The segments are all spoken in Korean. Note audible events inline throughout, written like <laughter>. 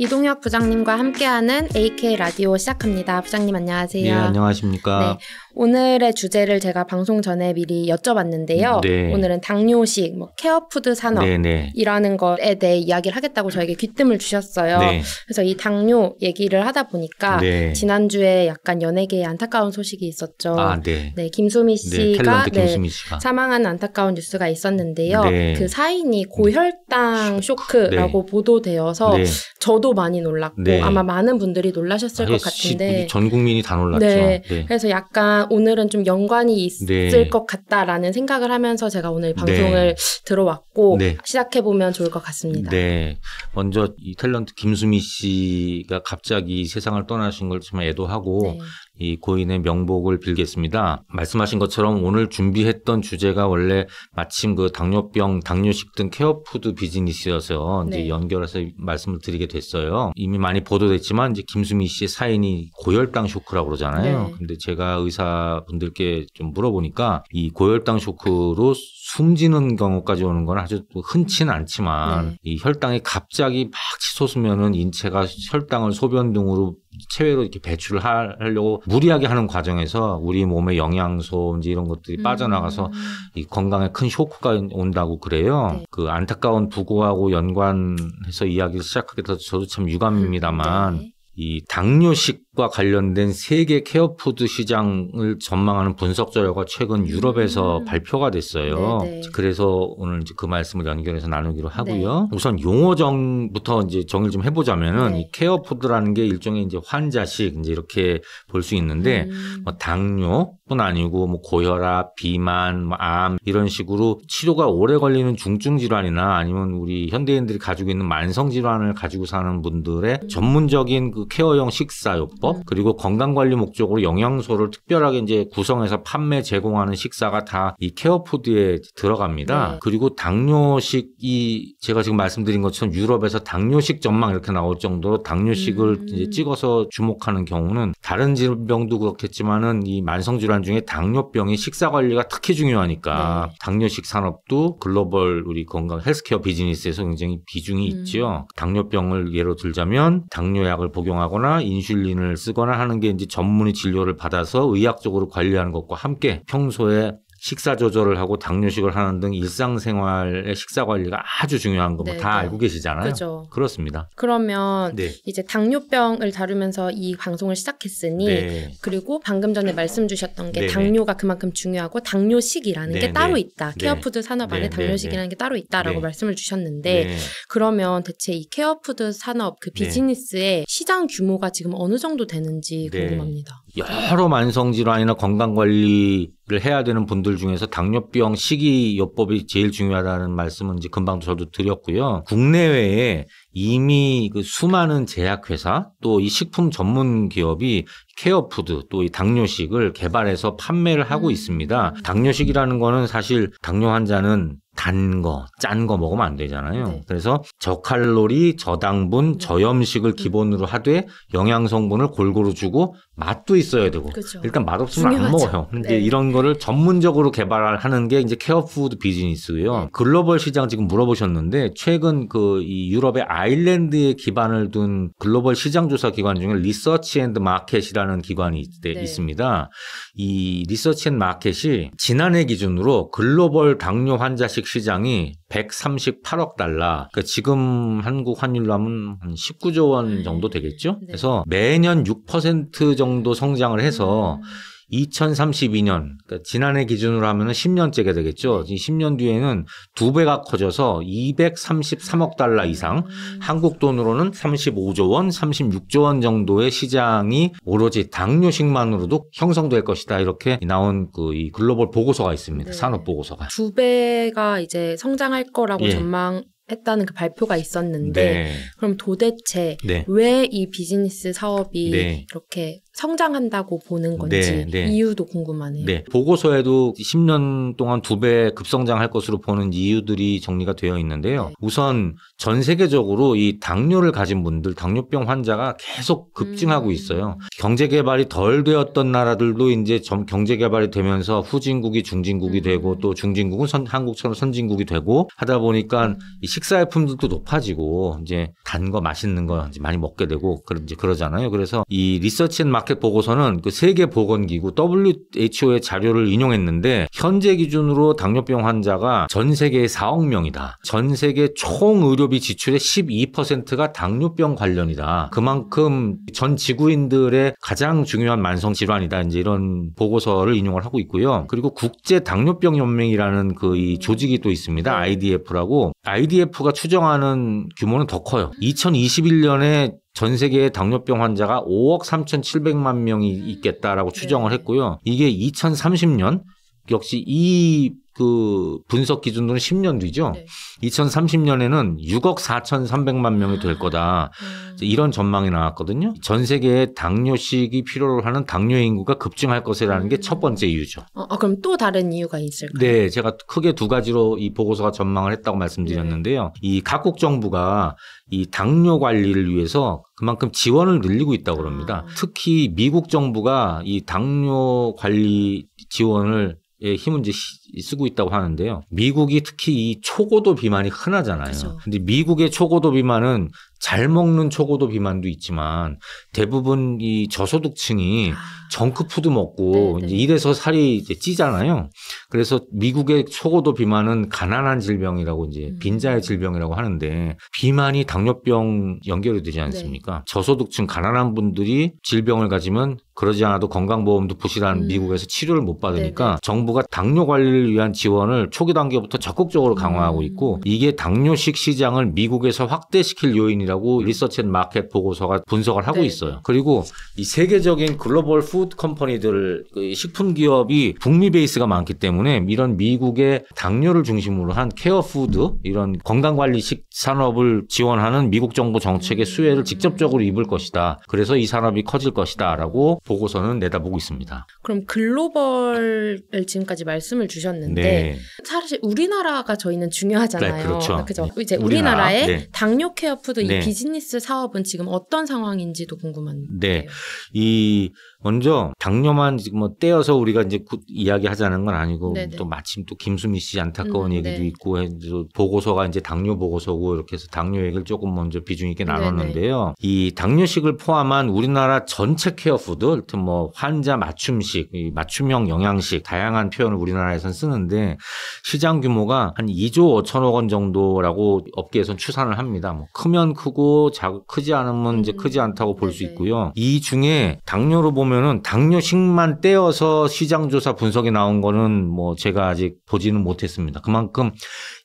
이동혁 부장님과 함께하는 AK 라디오 시작합니다. 부장님 안녕하세요. 네, 안녕하십니까. 네, 오늘의 주제를 제가 방송 전에 미리 여쭤봤는데요. 네. 오늘은 당뇨식, 뭐 케어푸드 산업이라는 네, 네. 것에 대해 이야기를 하겠다고 저에게 귀뜸을 주셨어요. 네. 그래서 이 당뇨 얘기를 하다 보니까 네. 지난주에 약간 연예계에 안타까운 소식이 있었죠. 아, 네. 네 김수미 씨가, 김수 사망한 안타까운 뉴스가 있었는데요. 그 사인이 고혈당 쇼크라고 보도되어서 저도 많이 놀랐고 아마 많은 분들이 놀라셨을 것 같은데 전 국민이 다 놀랐죠. 그래서 약간 오늘은 좀 연관이 있을 네. 것 같다라는 생각을 하면서 제가 오늘 방송을 네. 들어왔고 네. 시작해 보면 좋을 것 같습니다. 네, 먼저 이 탤런트 김수미 씨가 갑자기 세상을 떠나신 걸 정말 애도하고 네. 이 고인의 명복을 빌겠습니다. 말씀하신 것처럼 오늘 준비했던 주제가 원래 마침 그 당뇨병, 당뇨식 등 케어푸드 비즈니스여서 이제 네. 연결해서 말씀을 드리게 됐어요. 이미 많이 보도됐지만 이제 김수미 씨의 사인이 고혈당 쇼크라고 그러잖아요. 네. 근데 제가 의사분들께 좀 물어보니까 이 고혈당 쇼크로 숨지는 경우까지 오는 건 아주 뭐 흔치는 않지만 네. 이 혈당이 갑자기 막 치솟으면은 인체가 혈당을 소변 등으로 체외로 이렇게 배출을 하려고 무리하게 하는 과정에서 우리 몸의 영양소인지 이런 것들이 음. 빠져나가서 이 건강에 큰효과가 온다고 그래요. 네. 그 안타까운 부고하고 연관해서 이야기를 시작하게 돼서 저도 참 유감입니다만 네. 이 당뇨식과 관련된 세계 케어푸드 시장을 전망하는 분석 자료가 최근 음. 유럽에서 음. 발표가 됐어요. 네네. 그래서 오늘 이제 그 말씀을 연결해서 나누기로 하고요. 네. 우선 용어정부터 이제 정의를 좀 해보자면은 네. 이 케어푸드라는 게 일종의 이제 환자식 이제 이렇게 볼 수 있는데 음. 뭐 당뇨뿐 아니고 뭐 고혈압, 비만, 뭐암 이런 식으로 치료가 오래 걸리는 중증 질환이나 아니면 우리 현대인들이 가지고 있는 만성 질환을 가지고 사는 분들의 음. 전문적인 그 케어용 식사요법 음. 그리고 건강관리 목적으로 영양소를 특별하게 이제 구성해서 판매 제공하는 식사가 다 이 케어푸드에 들어갑니다. 네. 그리고 당뇨식이 제가 지금 말씀드린 것처럼 유럽에서 당뇨식 전망 이렇게 나올 정도로 당뇨식을 음. 이제 찍어서 주목하는 경우는 다른 질병도 그렇겠지만은 이 만성 질환 중에 당뇨병이 식사 관리가 특히 중요하니까 네. 당뇨식 산업도 글로벌 우리 건강 헬스케어 비즈니스에서 굉장히 비중이 음. 있죠 당뇨병을 예로 들자면 당뇨약을 복용 복용하거나 인슐린을 쓰거나 하는 게 이제 전문의 진료를 받아서 의학적으로 관리하는 것과 함께 평소에 식사 조절을 하고 당뇨식을 하는 등 일상생활의 식사 관리가 아주 중요한 거다 뭐 네, 네. 알고 계시잖아요. 그죠. 그렇습니다. 그러면 네. 이제 당뇨병을 다루면서 이 방송을 시작했으니 네. 그리고 방금 전에 말씀 주셨던 게 당뇨가 그만큼 중요하고 당뇨식이라는 게 따로 있다. 케어푸드 산업 안에 당뇨식이라는 게 따로 있다라고 말씀을 주셨는데 그러면 대체 이 케어푸드 산업 그 비즈니스의 시장 규모가 지금 어느 정도 되는지 궁금합니다. 여러 만성 질환이나 건강 관리를 해야 되는 분들 중에서 당뇨병 식이요법이 제일 중요하다는 말씀은 이제 금방 저도 드렸고요. 국내외에 이미 그 수많은 제약회사 또 이 식품 전문 기업이 케어푸드 또 이 당뇨식을 개발해서 판매를 하고 있습니다. 음. 당뇨식이라는 거는 사실 당뇨 환자는 단 거, 짠 거 먹으면 안 되잖아요. 네. 그래서 저칼로리, 저당분, 음. 저염식을 음. 기본으로 하되 영양 성분을 골고루 주고 맛도 있어야 되고. 그렇죠. 일단 맛없으면 안 먹어요. 근데 네. 이런 거를 전문적으로 개발하는 게 이제 케어푸드 비즈니스고요. 네. 글로벌 시장 지금 물어보셨는데 최근 그이 유럽의 아일랜드에 기반을 둔 글로벌 시장 조사 기관 중에 리서치 앤드 마켓이라는 기관이 네, 네. 있습니다. 이 리서치 앤 마켓이 지난해 기준으로 글로벌 당뇨 환자식 주식시장이 138억 달러. 그러니까 지금 한국 환율로 하면 한 19조 원 정도 음. 되겠죠? 네. 그래서 매년 6% 정도 성장을 해서 음. 2032년, 그러니까 지난해 기준으로 하면 은 10년째가 되겠죠. 이 10년 뒤에는 두 배가 커져서 233억 달러 이상, 음. 한국 돈으로는 35조 원, 36조 원 정도의 시장이 오로지 당뇨식만으로도 형성될 것이다. 이렇게 나온 그이 글로벌 보고서가 있습니다. 네. 산업 보고서가. 두 배가 이제 성장할 거라고 예. 전망 했다는 그 발표가 있었는데 네. 그럼 도대체 네. 왜이 비즈니스 사업이 네. 이렇게 성장한다고 보는 건지 네, 네. 이유도 궁금하네요. 네. 보고서에도 10년 동안 두 배 급성장할 것으로 보는 이유들이 정리가 되어 있는데요. 네. 우선 전 세계적으로 이 당뇨를 가진 분들, 당뇨병 환자가 계속 급증하고 음. 있어요. 음. 경제 개발이 덜 되었던 나라들도 이제 점, 경제 개발이 되면서 후진국이 중진국이 음. 되고 또 중진국은 선, 한국처럼 선진국이 되고 하다 보니까 음. 식사의 품질도 높아지고 이제 단 거 맛있는 거 이제 많이 먹게 되고 그런 이제 그러잖아요. 그래서 이 리서치 앤마 마켓 보고서는 그 세계 보건기구 WHO의 자료를 인용했는데 현재 기준으로 당뇨병 환자가 전 세계에 4억 명이다. 전 세계 총 의료비 지출의 12%가 당뇨병 관련이다. 그만큼 전 지구인들의 가장 중요한 만성 질환이다. 이제 이런 보고서를 인용을 하고 있고요. 그리고 국제 당뇨병 연맹이라는 그이 조직이 또 있습니다. IDF라고 IDF가 추정하는 규모는 더 커요. 2021년에 전 세계에 당뇨병 환자가 5억 3,700만 명이 있겠다라고 네. 추정을 했고요. 이게 2030년 역시 이그 분석 기준으로는 10년 뒤죠. 네. 2030년에는 6억 4,300만 명이 될 아, 거다. 음. 이런 전망이 나왔거든요. 전 세계에 당뇨식이 필요로 하는 당뇨 인구가 급증할 것이라는 음. 게첫 번째 이유죠. 어, 어, 그럼 또 다른 이유가 있을까요? 네, 제가 크게 두 가지로 이 보고서가 전망을 했다고 말씀드렸는데요. 네. 이 각국 정부가 이 당뇨 관리를 위해서 그만큼 지원을 늘리고 있다고 합니다. 아. 특히 미국 정부가 이 당뇨 관리 지원을 힘을 이제 쓰고 있다고 하는데요. 미국이 특히 이 초고도 비만이 흔하잖아요. 그쵸. 근데 미국의 초고도 비만은 잘 먹는 초고도 비만도 있지만 대부분 이 저소득층이 아. 정크푸드 먹고 네, 네. 이제 이래서 살이 이제 찌잖아요. 그래서 미국의 초고도 비만은 가난한 질병이라고 이제 음. 빈자의 질병이라고 하는데 비만이 당뇨병 연결이 되지 네. 않습니까? 네. 저소득층 가난한 분들이 질병을 가지면 그러지 않아도 건강보험도 부실한 음. 미국에서 치료를 못 받으니까 네네. 정부가 당뇨 관리를 위한 지원을 초기 단계부터 적극적으로 강화하고 음. 있고 이게 당뇨식 시장을 미국에서 확대시킬 요인이 연이라고 음. 리서치 앤 마켓 보고서가 분석을 하고 네. 있어요. 그리고 이 세계적인 글로벌 푸드 컴퍼니들 그 식품 기업이 북미 베이스가 많기 때문에 이런 미국의 당뇨를 중심으로 한 케어 푸드 이런 건강 관리식 산업을 지원하는 미국 정부 정책의 음. 수혜를 직접적으로 입을 것이다. 그래서 이 산업이 커질 것이다라고 보고서는 내다보고 있습니다. 그럼 글로벌을 지금까지 말씀을 주셨는데 네. 사실 우리나라가 저희는 중요하잖아요. 네, 그렇죠. 그죠? 이제 우리나라의 우리나라, 네. 당뇨 케어 푸드 이 네. 네. 비즈니스 사업은 지금 어떤 상황인지도 궁금한데. 네. 이 먼저 당뇨만 지금 뭐 떼어서 우리가 이제 이야기하자는 건 아니고 네네. 또 마침 또 김수미 씨 안타까운 음, 얘기도 네. 있고 또 보고서가 이제 당뇨 보고서고 이렇게 해서 당뇨 얘기를 조금 먼저 비중 있게 나눴는데요. 네네. 이 당뇨식을 포함한 우리나라 전체 케어 푸드, 하여튼 뭐 환자 맞춤식, 맞춤형 영양식 다양한 표현을 우리나라에선 쓰는데 시장 규모가 한 2조 5천억 원 정도라고 업계에선 추산을 합니다. 뭐 크면 크고 작 크지 않으면 이제 음. 크지 않다고 볼 수 있고요. 이 중에 당뇨로 보면 보면은 당뇨식만 떼어서 시장조사 분석이 나온 거는 뭐 제가 아직 보지는 못했습니다. 그만큼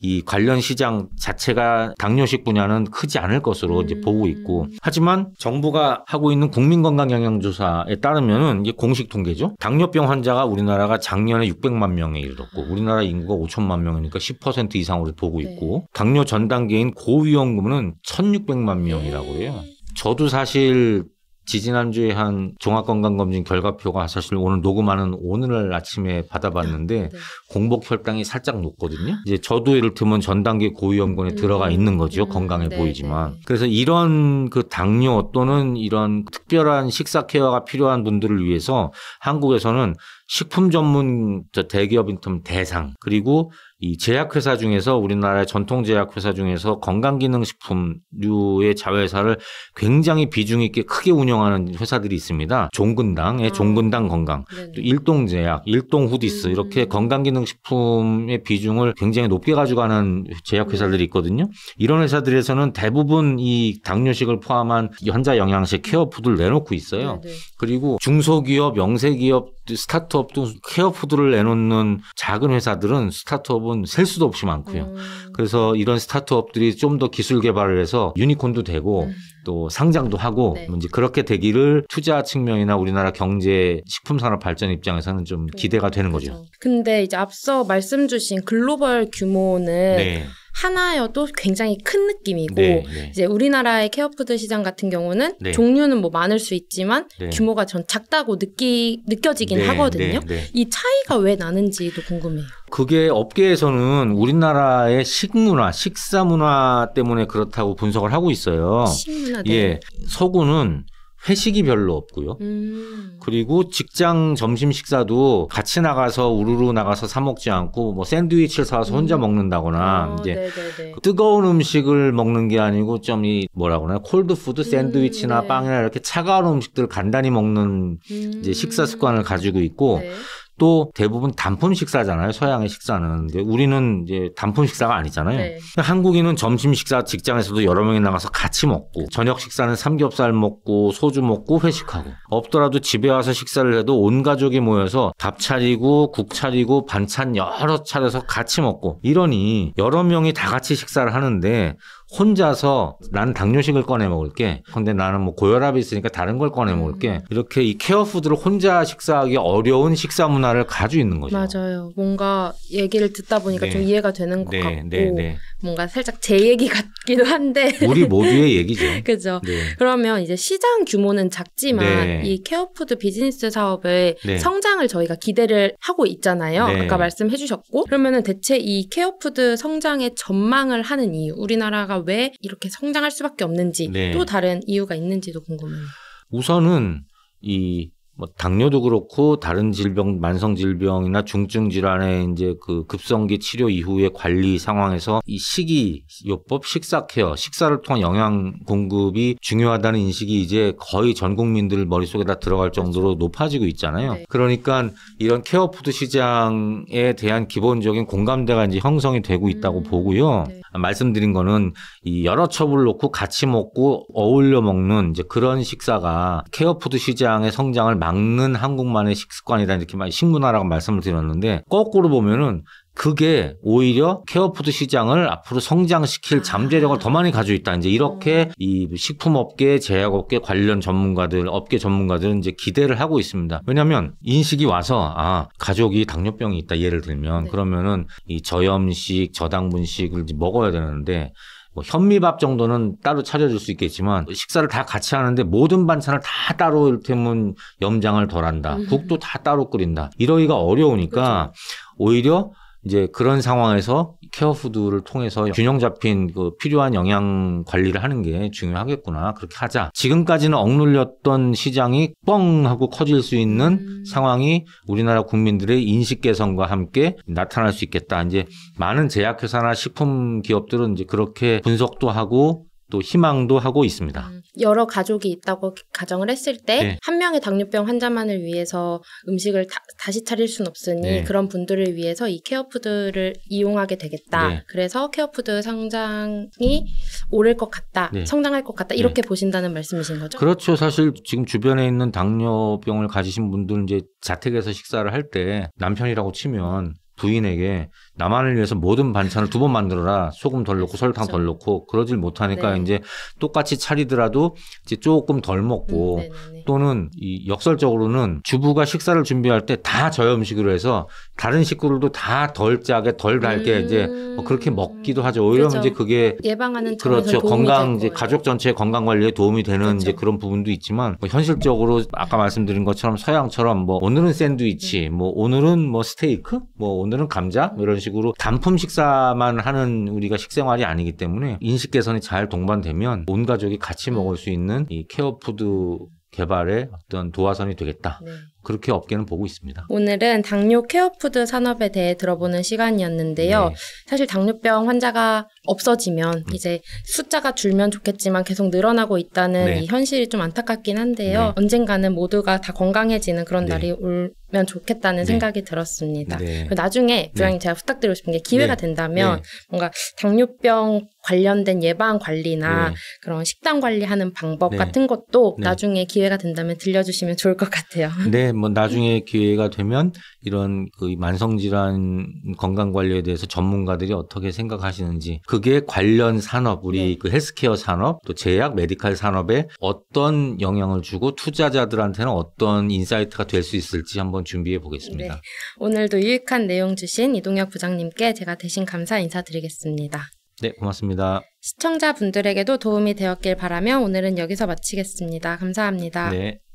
이 관련 시장 자체가 당뇨식 분야는 크지 않을 것으로 음. 이제 보고 있고 하지만 정부가 하고 있는 국민건강영양조사에 따르면은 이게 공식 통계죠. 당뇨병 환자가 우리나라가 작년에 600만 명에 이르렀고 우리나라 인구가 5천만 명이니까 10% 이상으로 보고 네. 있고 네. 당뇨 전 단계인 고위험군은 1,600만 명이라고 해요. 네. 저도 사실 지지난주에 한 종합건강검진 결과표가 사실 오늘 녹음하는 오늘 아침에 받아봤는데 네. 공복혈당이 살짝 높거든요. 이제 저도 예를 들면 전 단계 고위험군에 음. 들어가 있는 거죠. 음. 건강해 네. 보이지만. 네. 그래서 이런 그 당뇨 또는 이런 특별한 식사 케어가 필요한 분들을 위해서 한국에서는 식품 전문 대기업인 틈 대상 그리고 이 제약회사 중에서 우리나라의 전통 제약회사 중에서 건강기능식품류의 자회사를 굉장히 비중 있게 크게 운영하는 회사들이 있습니다. 종근당의 아. 종근당 건강, 네네. 또 일동제약, 일동후디스 음. 이렇게 건강기능식품의 비중을 굉장히 높게 가져가는 제약회사들이 있거든요. 이런 회사들에서는 대부분 이 당뇨식을 포함한 환자 영양식 케어푸드를 내놓고 있어요. 네네. 그리고 중소기업, 영세기업 스타트업 등 케어푸드를 내놓는 작은 회사들은 스타트업은 셀 수도 없이 많고요. 음. 그래서 이런 스타트업들이 좀 더 기술 개발을 해서 유니콘도 되고 음. 또 상장도 하고 네. 뭐 이제 그렇게 되기를 투자 측면이나 우리나라 경제 식품 산업 발전 입장에서는 좀 기대가 되는 음, 거죠. 그렇죠. 근데 이제 앞서 말씀 주신 글로벌 규모는 네. 하나여도 굉장히 큰 느낌이고 네, 네. 이제 우리나라의 케어푸드 시장 같은 경우는 네. 종류는 뭐 많을 수 있지만 네. 규모가 전 작다고 느끼 느껴지긴 네, 하거든요. 네, 이 차이가 왜 나는지도 궁금해요. 그게 업계에서는 우리나라의 식문화, 식사 문화 때문에 그렇다고 분석을 하고 있어요. 식문화, 네. 예, 서구는 회식이 별로 없고요. 음. 그리고 직장 점심 식사도 같이 나가서 우르르 나가서 사 먹지 않고 뭐 샌드위치를 사와서 혼자 음. 먹는다거나 어, 이제 네 뜨거운 음식을 먹는 게 아니고 좀 이 뭐라고 하나 콜드 푸드 음, 샌드위치나 음, 네. 빵이나 이렇게 차가운 음식들 간단히 먹는 음. 이제 식사 습관을 가지고 있고 네. 또 대부분 단품 식사잖아요. 서양의 식사는. 우리는 이제 단품 식사가 아니잖아요. 네. 한국인은 점심 식사 직장에서도 여러 명이 나가서 같이 먹고 저녁 식사는 삼겹살 먹고 소주 먹고 회식하고 없더라도 집에 와서 식사를 해도 온 가족이 모여서 밥 차리고 국 차리고 반찬 여러 차려서 같이 먹고 이러니 여러 명이 다 같이 식사를 하는데 혼자서 나는 당뇨식을 꺼내 먹을게. 근데 나는 뭐 고혈압이 있으니까 다른 걸 꺼내 먹을게. 음. 이렇게 이 케어푸드를 혼자 식사하기 어려운 식사 문화를 가지고 있는 거죠. 맞아요. 뭔가 얘기를 듣다 보니까 네. 좀 이해가 되는 것 네, 같고 네, 네. 뭔가 살짝 제 얘기 같기도 한데 <laughs> 우리 모두의 얘기죠. <laughs> 그죠. 렇 네. 그러면 이제 시장 규모는 작지만 네. 이 케어푸드 비즈니스 사업의 성장을 저희가 기대를 하고 있잖아요. 아까 말씀해 주셨고 그러면은 대체 이 케어푸드 성장의 전망을 하는 이유 우리나라가 왜 이렇게 성장할 수밖에 없는지 네. 또 다른 이유가 있는지도 궁금해요. 우선은 이뭐 당뇨도 그렇고 다른 질병 만성 질병이나 중증 질환의 이제 그 급성기 치료 이후의 관리 상황에서 이 식이 요법 식사 케어 식사를 통한 영양 공급이 중요하다는 인식이 이제 거의 전 국민들 머릿속에 다 들어갈 그렇죠. 정도로 높아지고 있잖아요. 네. 그러니까 이런 케어 푸드 시장에 대한 기본적인 공감대가 이제 형성이 되고 있다고 음, 보고요. 네. 말씀드린 거는 이 여러 첩을 놓고 같이 먹고 어울려 먹는 이제 그런 식사가 케어푸드 시장의 성장을 막는 한국만의 식습관이다 이렇게 신문화라고 말씀을 드렸는데 거꾸로 보면은 그게 오히려 케어푸드 시장을 앞으로 성장시킬 아. 잠재력을 더 많이 가지고 있다. 이제 이렇게 음. 이 식품업계, 제약업계 관련 전문가들, 업계 전문가들은 이제 기대를 하고 있습니다. 왜냐하면 인식이 와서 아 가족이 당뇨병이 있다. 예를 들면 네. 그러면은 이 저염식, 저당분식을 먹어야 되는데 뭐 현미밥 정도는 따로 차려줄 수 있겠지만 식사를 다 같이 하는데 모든 반찬을 다 따로 이를테면 염장을 덜한다 음. 국도 다 따로 끓인다 이러기가 어려우니까 그렇죠. 오히려 이제 그런 상황에서 케어푸드를 통해서 균형 잡힌 그 필요한 영양 관리를 하는 게 중요하겠구나. 그렇게 하자. 지금까지는 억눌렸던 시장이 뻥 하고 커질 수 있는 음. 상황이 우리나라 국민들의 인식 개선과 함께 나타날 수 있겠다. 이제 많은 제약회사나 식품 기업들은 이제 그렇게 분석도 하고 또 희망도 하고 있습니다. 음, 여러 가족이 있다고 가정을 했을 때한 네. 명의 당뇨병 환자만을 위해서 음식을 다, 시 차릴 순 없으니 네. 그런 분들을 위해서 이 케어푸드를 이용하게 되겠다. 네. 그래서 케어푸드 성장이 오를 것 같다. 네. 성장할 것 같다. 이렇게 네. 보신다는 말씀이신 거죠? 그렇죠. 사실 지금 주변에 있는 당뇨병을 가지신 분들은 이제 자택에서 식사를 할 때 남편이라고 치면 부인에게 나만을 위해서 모든 반찬을 두 번 만들어라. 소금 덜 넣고 설탕 그렇죠. 덜 넣고 그러질 못하니까 네. 이제 똑같이 차리더라도 이제 조금 덜 먹고 음, 네, 네, 네. 또는 이 역설적으로는 주부가 식사를 준비할 때 다 저염 음식으로 해서 다른 식구들도 다 덜 짜게 덜 달게 음. 이제 뭐 그렇게 먹기도 하죠. 오히려 그렇죠. 이제 그게 예방하는 그렇죠. 건강 이제 가족 전체의 건강 관리에 도움이 되는 그렇죠. 이제 그런 부분도 있지만 뭐 현실적으로 아까 말씀드린 것처럼 서양처럼 뭐 오늘은 샌드위치, 음. 뭐 오늘은 뭐 스테이크, 뭐 오늘은 감자 뭐 이런 식으로 단품 식사만 하는 우리가 식생활이 아니기 때문에 인식 개선이 잘 동반되면 온 가족이 같이 먹을 수 있는 이 케어푸드 개발에 어떤 도화선이 되겠다. 네. 그렇게 업계는 보고 있습니다. 오늘은 당뇨 케어푸드 산업에 대해 들어보는 시간이었는데요. 네. 사실 당뇨병 환자가 없어지면 음. 이제 숫자가 줄면 좋겠지만 계속 늘어나고 있다는 네. 이 현실이 좀 안타깝긴 한데요. 네. 언젠가는 모두가 다 건강해지는 그런 네. 날이 올면 좋겠다는 네. 생각이 들었습니다. 네. 나중에 부장님 제가 부탁드리고 싶은 게 기회가 된다면 뭔가 당뇨병 관련된 예방 관리나 네. 그런 식단 관리하는 방법 네. 같은 것도 네. 나중에 기회가 된다면 들려주시면 좋을 것 같아요. 네, 뭐 나중에 기회가 되면 이런 그 만성 질환 건강 관리에 대해서 전문가들이 어떻게 생각하시는지 그게 관련 산업 우리 네. 그 헬스케어 산업 또 제약 메디칼 산업에 어떤 영향을 주고 투자자들한테는 어떤 인사이트가 될 수 있을지 한번 준비해 보겠습니다. 네. 오늘도 유익한 내용 주신 이동혁 부장님께 제가 대신 감사 인사드리겠습니다. 네, 고맙습니다. 시청자분들에게도 도움이 되었길 바라며 오늘은 여기서 마치겠습니다. 감사합니다. 네.